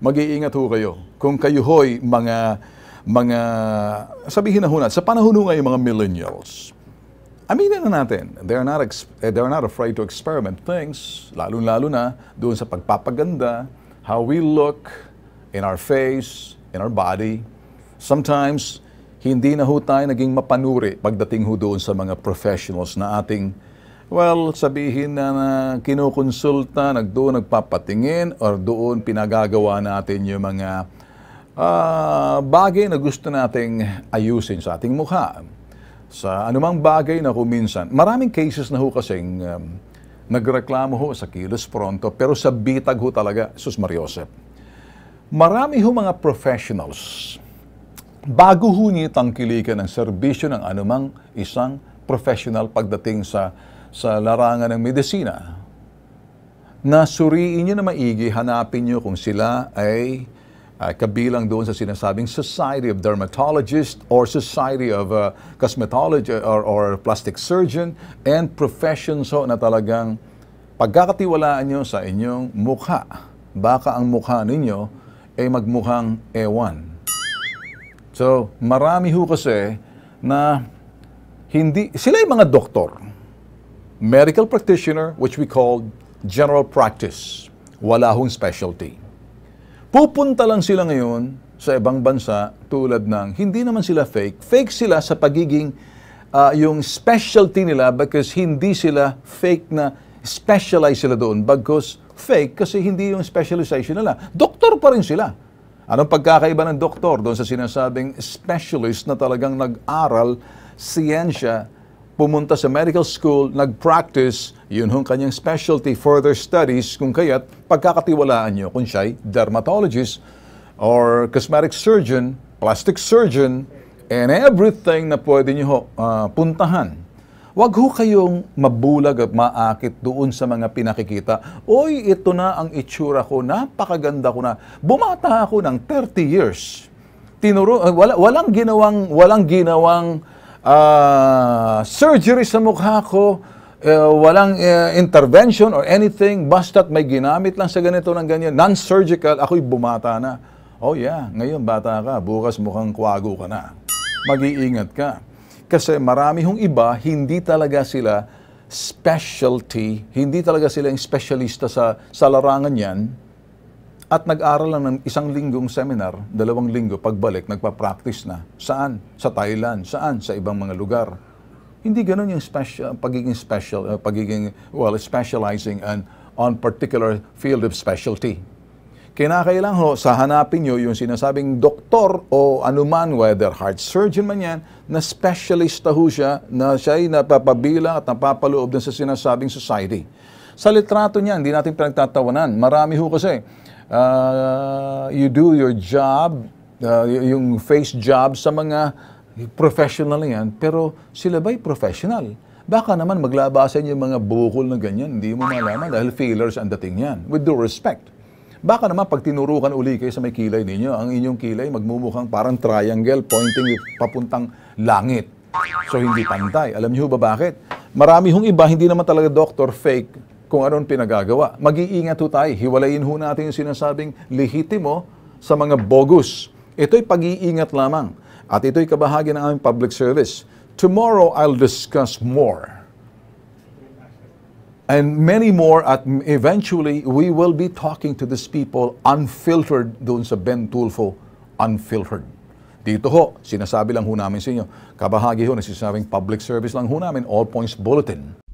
Mag-iingat ho kayo. Kung kayo ho'y mga, mga, sabihin na ho na sa panahon ho ngayon, mga millennials, aminin na natin, they are not, eh, they are not afraid to experiment things, lalo-lalo na doon sa pagpapaganda, how we look in our face, in our body. Sometimes, hindi na ho tayo naging mapanuri pagdating ho doon sa mga professionals na ating Well, sabihin na, na kinukonsulta, nagdoon nagpapatingin, or doon pinagagawa natin yung mga uh, bagay na gusto nating ayusin sa ating mukha. Sa anumang bagay na kuminsan. Maraming cases na ho kasing um, nagreklamo ho sa kilos pronto, pero sa bitag ho talaga, Sus Mariosep. Marami ho mga professionals, bago ho niya tangkilikan ang serbisyo ng anumang isang professional pagdating sa sa larangan ng medisina, na suriin nyo na maigi, hanapin nyo kung sila ay uh, kabilang doon sa sinasabing Society of Dermatologists or Society of uh, Cosmetology or, or Plastic Surgeon and professions ho na talagang pagkakatiwalaan nyo sa inyong mukha. Baka ang mukha ninyo ay magmukhang ewan. So, marami ho kasi na hindi, sila yung mga doktor medical practitioner, which we call general practice. Wala hong specialty. Pupunta lang sila ngayon sa ibang bansa tulad ng, hindi naman sila fake, fake sila sa pagiging uh, yung specialty nila because hindi sila fake na specialize sila doon. Bagkos fake kasi hindi yung specialization nila. Doktor pa rin sila. Anong pagkakaiba ng doktor doon sa sinasabing specialist na talagang nag-aral siyensya pumunta sa medical school, nag-practice, yun hong kanyang specialty, further studies, kung kaya't pagkakatiwalaan nyo kung siya'y dermatologist or cosmetic surgeon, plastic surgeon, and everything na pwede nyo uh, ah, puntahan. Huwag ho kayong mabulag at maakit doon sa mga pinakikita. Oy, ito na ang itsura ko. Napakaganda ko na. Bumata ako ng 30 years. Tinuro, uh, wala, walang ginawang, walang ginawang uh, surgery sa mukha ko, uh, walang uh, intervention or anything, basta't may ginamit lang sa ganito ng ganyan, non-surgical, ako'y bumata na. Oh yeah, ngayon bata ka, bukas mukhang kwago ka na. Mag-iingat ka. Kasi marami hong iba, hindi talaga sila specialty, hindi talaga sila yung specialista sa, sa larangan yan. At nag-aral lang ng isang linggong seminar, dalawang linggo, pagbalik, nagpa-practice na. Saan? Sa Thailand. Saan? Sa ibang mga lugar. Hindi ganun yung special, pagiging special, uh, pagiging, well, specializing and on particular field of specialty. Kinakailang ho, sa hanapin nyo yung sinasabing doktor o anuman, whether heart surgeon man yan, na specialist na siya, na siya'y napapabilang at napapaloob din sa sinasabing society. Sa litrato niya, hindi natin pinagtatawanan. Marami ho kasi uh, you do your job, uh, yung face job sa mga professional na yan, pero sila ba'y professional? Baka naman maglabasan yung mga bukol na ganyan, hindi mo malaman dahil failures ang dating yan, with due respect. Baka naman pag tinurukan uli kayo sa may kilay ninyo, ang inyong kilay magmumukhang parang triangle pointing papuntang langit. So hindi pantay. Alam niyo ba bakit? Marami hong iba, hindi naman talaga doctor, fake kung anong pinagagawa. Mag-iingat ho tayo. Hiwalayin ho natin yung sinasabing lehitimo sa mga bogus. Ito'y pag-iingat lamang. At ito'y kabahagi ng aming public service. Tomorrow, I'll discuss more. And many more at eventually, we will be talking to these people unfiltered doon sa Ben Tulfo, unfiltered. Dito ho, sinasabi lang ho namin sa inyo, kabahagi ho na sinasabing public service lang ho namin, all points bulletin.